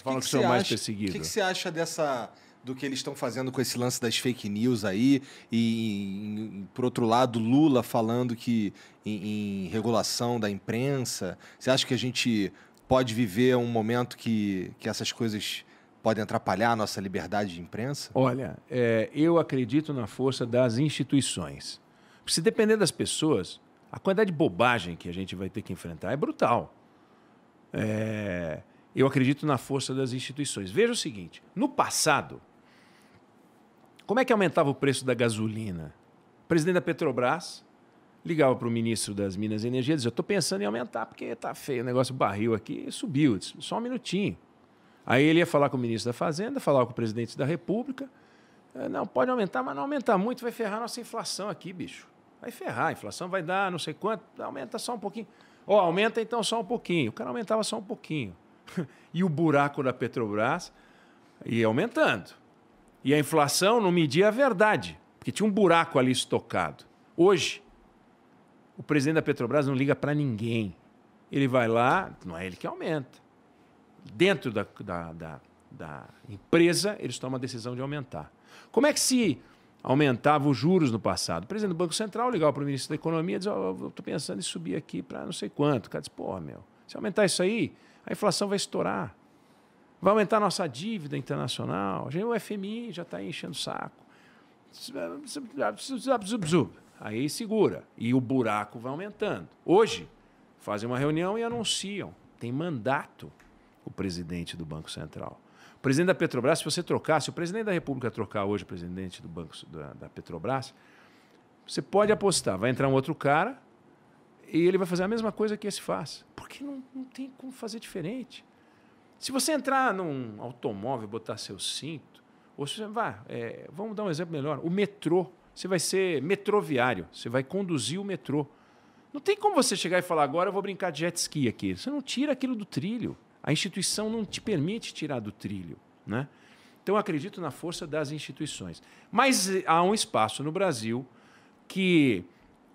fala que, que, que são acha, perseguidos. O que, que você acha dessa do que eles estão fazendo com esse lance das fake news aí e, por outro lado Lula falando que em, em regulação da imprensa você acha que a gente pode viver um momento que, que essas coisas podem atrapalhar a nossa liberdade de imprensa? Olha, é, eu acredito na força das instituições. Se depender das pessoas, a quantidade de bobagem que a gente vai ter que enfrentar é brutal. É, eu acredito na força das instituições. Veja o seguinte: no passado, como é que aumentava o preço da gasolina? O presidente da Petrobras ligava para o ministro das Minas e Energia e dizia: estou pensando em aumentar porque está feio o negócio, barril aqui subiu. Disse, Só um minutinho. Aí ele ia falar com o ministro da Fazenda, falava com o presidente da República. É, não, pode aumentar, mas não aumentar muito, vai ferrar nossa inflação aqui, bicho. Vai ferrar, a inflação vai dar não sei quanto, aumenta só um pouquinho. Ou oh, aumenta então só um pouquinho. O cara aumentava só um pouquinho. e o buraco da Petrobras ia aumentando. E a inflação não media a verdade, porque tinha um buraco ali estocado. Hoje, o presidente da Petrobras não liga para ninguém. Ele vai lá, não é ele que aumenta. Dentro da, da, da, da empresa, eles tomam a decisão de aumentar. Como é que se aumentava os juros no passado. O presidente do Banco Central ligava para o ministro da Economia e dizia: oh, Estou pensando em subir aqui para não sei quanto. O cara disse: Porra, meu, se aumentar isso aí, a inflação vai estourar. Vai aumentar nossa dívida internacional. O FMI já está enchendo o saco. Aí segura. E o buraco vai aumentando. Hoje, fazem uma reunião e anunciam. Tem mandato o presidente do Banco Central. O presidente da Petrobras, se você trocar, se o presidente da República trocar hoje o presidente do Banco da Petrobras, você pode apostar. Vai entrar um outro cara e ele vai fazer a mesma coisa que esse faz. Porque não, não tem como fazer diferente. Se você entrar num automóvel, botar seu cinto, ou se você vai, é, vamos dar um exemplo melhor, o metrô, você vai ser metroviário, você vai conduzir o metrô. Não tem como você chegar e falar agora eu vou brincar de jet ski aqui. Você não tira aquilo do trilho. A instituição não te permite tirar do trilho, né? Então acredito na força das instituições. Mas há um espaço no Brasil que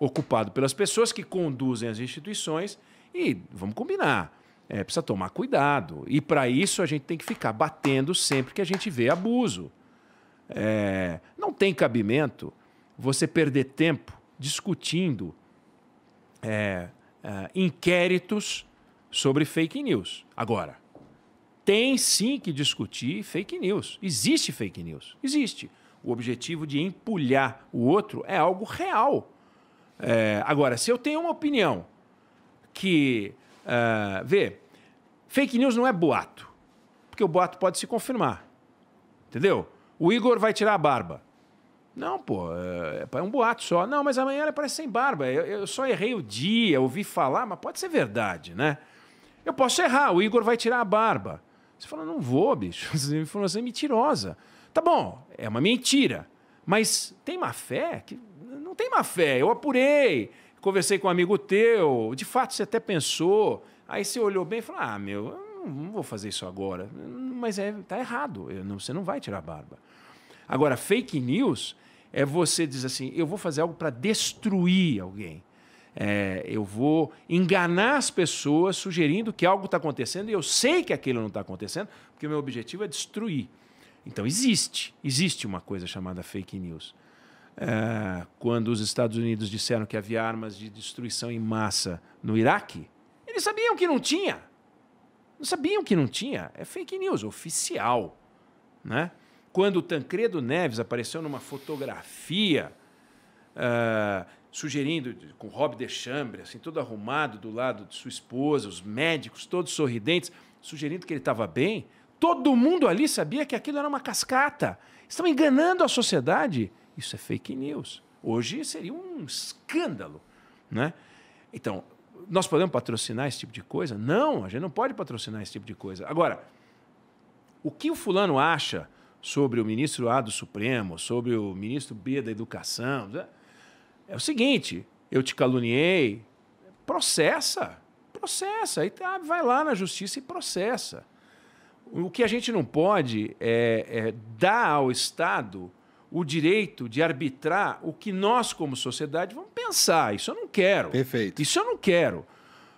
ocupado pelas pessoas que conduzem as instituições e vamos combinar. É, precisa tomar cuidado. E para isso a gente tem que ficar batendo sempre que a gente vê abuso. É, não tem cabimento você perder tempo discutindo é, é, inquéritos sobre fake news. Agora, tem sim que discutir fake news. Existe fake news. Existe. O objetivo de empulhar o outro é algo real. É, agora, se eu tenho uma opinião que. Uh, vê, fake news não é boato. Porque o boato pode se confirmar. Entendeu? O Igor vai tirar a barba. Não, pô, é, é um boato só. Não, mas amanhã ele parece sem barba. Eu, eu, só errei o dia, ouvi falar, mas pode ser verdade, né? Eu posso errar, o Igor vai tirar a barba. Você fala, não vou, bicho. Essa assim, informação é mentirosa. Tá bom, é uma mentira. Mas tem má fé? Que não tem má fé, eu apurei, conversei com um amigo teu, de fato você até pensou, aí você olhou bem e falou, ah, meu, eu não vou fazer isso agora, mas é, tá errado, não, você não vai tirar a barba. Agora, fake news é você dizer assim, eu vou fazer algo para destruir alguém. É, eu vou enganar as pessoas sugerindo que algo está acontecendo e eu sei que aquilo não está acontecendo, porque o meu objetivo é destruir. Então existe, existe uma coisa chamada fake news é, quando os Estados Unidos disseram que havia armas de destruição em massa no Iraque, eles sabiam que não tinha. Não sabiam que não tinha. É fake news, oficial. Né? Quando o Tancredo Neves apareceu numa fotografia é, sugerindo, com Rob Deschambre, assim, todo arrumado do lado de sua esposa, os médicos todos sorridentes, sugerindo que ele estava bem, todo mundo ali sabia que aquilo era uma cascata. Estão enganando a sociedade. Isso é fake news. Hoje seria um escândalo. Né? Então, nós podemos patrocinar esse tipo de coisa? Não, a gente não pode patrocinar esse tipo de coisa. Agora, o que o fulano acha sobre o ministro A do Supremo, sobre o ministro B da Educação, né? é o seguinte: eu te caluniei, processa, processa, e tá, vai lá na justiça e processa. O que a gente não pode é, é dar ao Estado o direito de arbitrar o que nós, como sociedade, vamos pensar. Isso eu não quero. Perfeito. Isso eu não quero.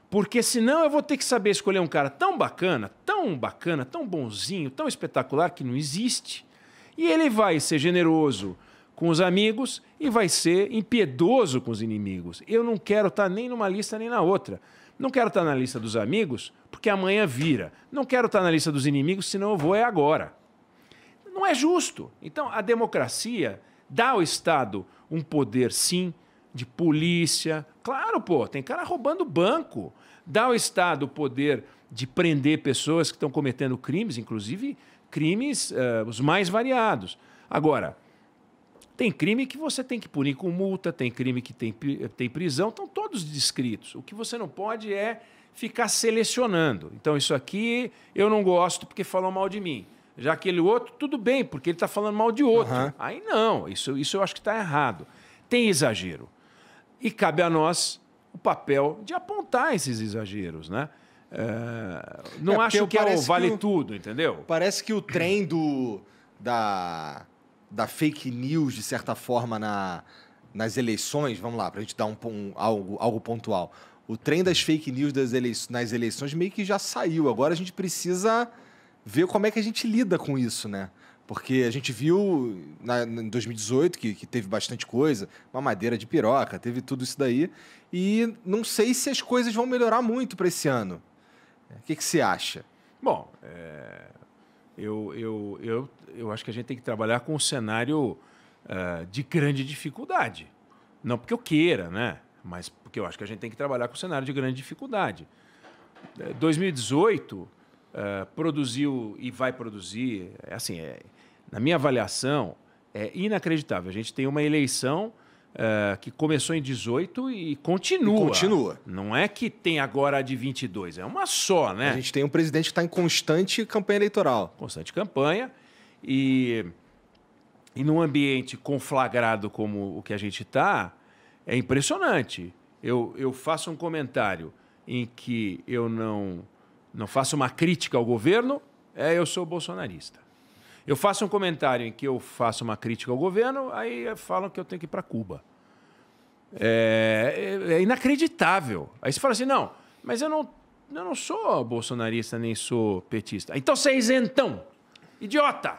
Porque senão eu vou ter que saber escolher um cara tão bacana, tão bacana, tão bonzinho, tão espetacular que não existe. E ele vai ser generoso com os amigos e vai ser impiedoso com os inimigos. Eu não quero estar nem numa lista nem na outra. Não quero estar na lista dos amigos, porque amanhã vira. Não quero estar na lista dos inimigos, senão eu vou é agora não é justo. Então, a democracia dá ao Estado um poder, sim, de polícia. Claro, pô, tem cara roubando banco. Dá ao Estado o poder de prender pessoas que estão cometendo crimes, inclusive crimes uh, os mais variados. Agora, tem crime que você tem que punir com multa, tem crime que tem, eh, tem prisão, estão todos descritos. O que você não pode é ficar selecionando. Então, isso aqui eu não gosto porque falou mal de mim. Já aquele outro, tudo bem, porque ele está falando mal de outro. Uhum. Aí não, isso, isso eu acho que está errado. Tem exagero. E cabe a nós o papel de apontar esses exageros, né? É, não é, acho que é o vale o, tudo, entendeu? Parece que o trem do, da, da fake news, de certa forma, na, nas eleições, vamos lá, para a gente dar um, um, algo, algo pontual. O trem das fake news das eleições nas eleições meio que já saiu. Agora a gente precisa ver como é que a gente lida com isso, né? Porque a gente viu na, em 2018 que, que teve bastante coisa, uma madeira de piroca, teve tudo isso daí. E não sei se as coisas vão melhorar muito para esse ano. O que, que você acha? Bom, é, eu, eu, eu, eu acho que a gente tem que trabalhar com um cenário uh, de grande dificuldade. Não porque eu queira, né? Mas porque eu acho que a gente tem que trabalhar com um cenário de grande dificuldade. 2018 é, eh, produziu e vai produzir. É assim, é, na minha avaliação, é inacreditável. A gente tem uma eleição uh, que começou em 18 e continua. E continua. Não é que tem agora a de 22, é uma só, né? A gente tem um presidente que está em constante campanha eleitoral. Constante campanha e, e num ambiente conflagrado como o que a gente está, é impressionante. Eu, eu faço um comentário em que eu não não faço uma crítica ao governo, é eu sou bolsonarista. Eu faço um comentário em que eu faço uma crítica ao governo, aí falam que eu tenho que ir para Cuba. É, é, é, inacreditável. Aí você fala assim, não, mas eu não, eu não sou bolsonarista nem sou petista. Então você é isentão, idiota.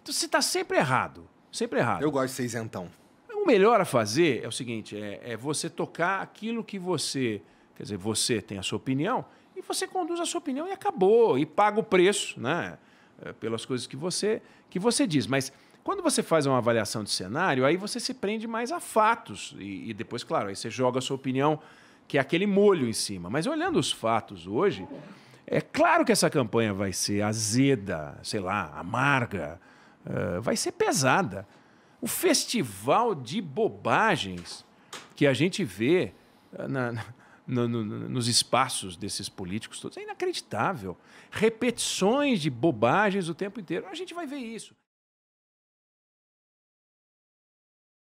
Então você está sempre errado, sempre errado. Eu gosto de ser isentão. O melhor a fazer é o seguinte, é, é você tocar aquilo que você... Quer dizer, você tem a sua opinião e você conduz a sua opinião e acabou, e paga o preço né, eh, pelas coisas que você, que você diz. Mas quando você faz uma avaliação de cenário, aí você se prende mais a fatos, e, e depois, claro, aí você joga a sua opinião, que é aquele molho em cima. Mas olhando os fatos hoje, é claro que essa campanha vai ser azeda, sei lá, amarga, uh, vai ser pesada. O festival de bobagens que a gente vê eh, na no, no, nos espaços desses políticos todos. É inacreditável. Repetições de bobagens o tempo inteiro. A gente vai ver isso.